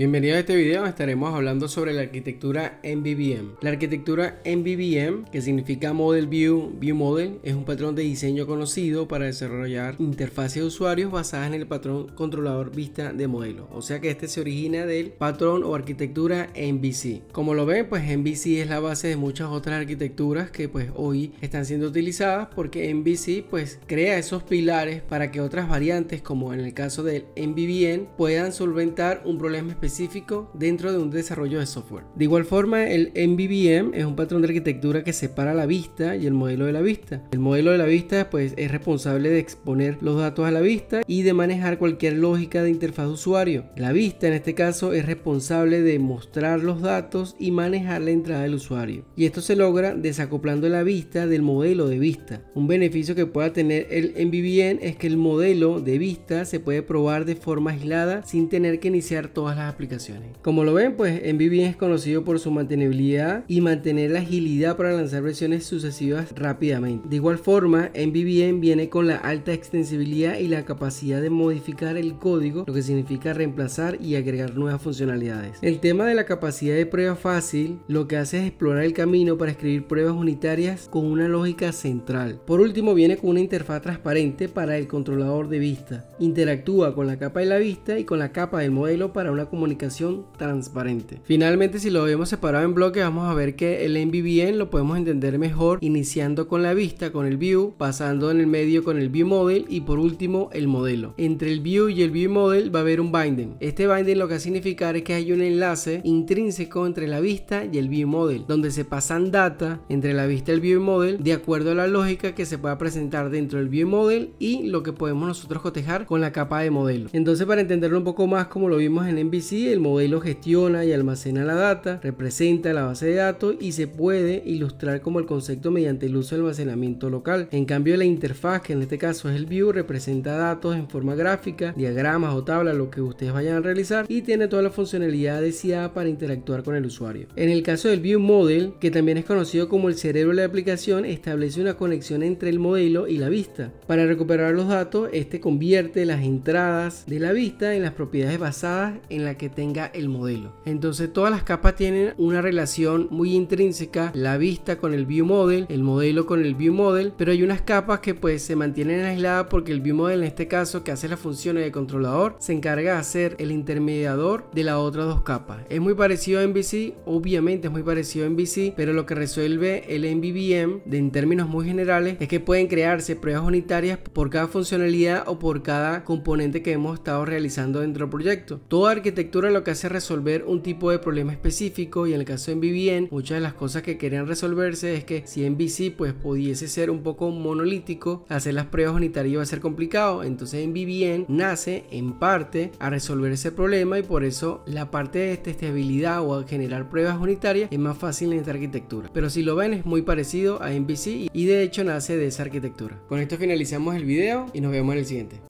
Bienvenido a este video, estaremos hablando sobre la arquitectura MVVM. La arquitectura MVVM, que significa Model View, View Model, es un patrón de diseño conocido para desarrollar interfaces de usuarios basadas en el patrón controlador vista de modelo. O sea que este se origina del patrón o arquitectura MVC. Como lo ven, pues MVC es la base de muchas otras arquitecturas que pues hoy están siendo utilizadas porque MVC pues crea esos pilares para que otras variantes como en el caso del MVVM puedan solventar un problema específico específico dentro de un desarrollo de software. De igual forma, el MVVM es un patrón de arquitectura que separa la vista y el modelo de la vista. El modelo de la vista pues, es responsable de exponer los datos a la vista y de manejar cualquier lógica de interfaz de usuario. La vista en este caso es responsable de mostrar los datos y manejar la entrada del usuario. Y esto se logra desacoplando la vista del modelo de vista. Un beneficio que pueda tener el MVVM es que el modelo de vista se puede probar de forma aislada sin tener que iniciar todas las como lo ven, pues NVBN es conocido por su mantenibilidad y mantener la agilidad para lanzar versiones sucesivas rápidamente. De igual forma, NVBN viene con la alta extensibilidad y la capacidad de modificar el código, lo que significa reemplazar y agregar nuevas funcionalidades. El tema de la capacidad de prueba fácil lo que hace es explorar el camino para escribir pruebas unitarias con una lógica central. Por último, viene con una interfaz transparente para el controlador de vista. Interactúa con la capa de la vista y con la capa del modelo para una comunicación transparente. Finalmente, si lo habíamos separado en bloques, vamos a ver que el NVBN lo podemos entender mejor iniciando con la vista, con el view, pasando en el medio con el view model y por último el modelo. Entre el view y el view model va a haber un binding. Este binding lo que va a significar es que hay un enlace intrínseco entre la vista y el view model, donde se pasan data entre la vista y el view model de acuerdo a la lógica que se pueda presentar dentro del view model y lo que podemos nosotros cotejar con la capa de modelo. Entonces, para entenderlo un poco más como lo vimos en MVC, el modelo gestiona y almacena la data, representa la base de datos y se puede ilustrar como el concepto mediante el uso de almacenamiento local. En cambio, la interfaz, que en este caso es el view, representa datos en forma gráfica, diagramas o tablas, lo que ustedes vayan a realizar y tiene toda la funcionalidad deseada para interactuar con el usuario. En el caso del view model, que también es conocido como el cerebro de la aplicación, establece una conexión entre el modelo y la vista. Para recuperar los datos, este convierte las entradas de la vista en las propiedades basadas en la que tenga el modelo. Entonces todas las capas tienen una relación muy intrínseca, la vista con el view model, el modelo con el view model, pero hay unas capas que pues se mantienen aisladas porque el view model en este caso que hace las funciones de controlador se encarga de hacer el intermediador de las otras dos capas. Es muy parecido a MVC, obviamente es muy parecido a MVC, pero lo que resuelve el MVVM en términos muy generales es que pueden crearse pruebas unitarias por cada funcionalidad o por cada componente que hemos estado realizando dentro del proyecto. Toda arquitectura arquitectura lo que hace es resolver un tipo de problema específico y en el caso de Vivien muchas de las cosas que querían resolverse es que si MVC pues pudiese ser un poco monolítico, hacer las pruebas unitarias iba a ser complicado, entonces MVVM nace en parte a resolver ese problema y por eso la parte de testabilidad o generar pruebas unitarias es más fácil en esta arquitectura. Pero si lo ven es muy parecido a MVC y de hecho nace de esa arquitectura. Con esto finalizamos el video y nos vemos en el siguiente.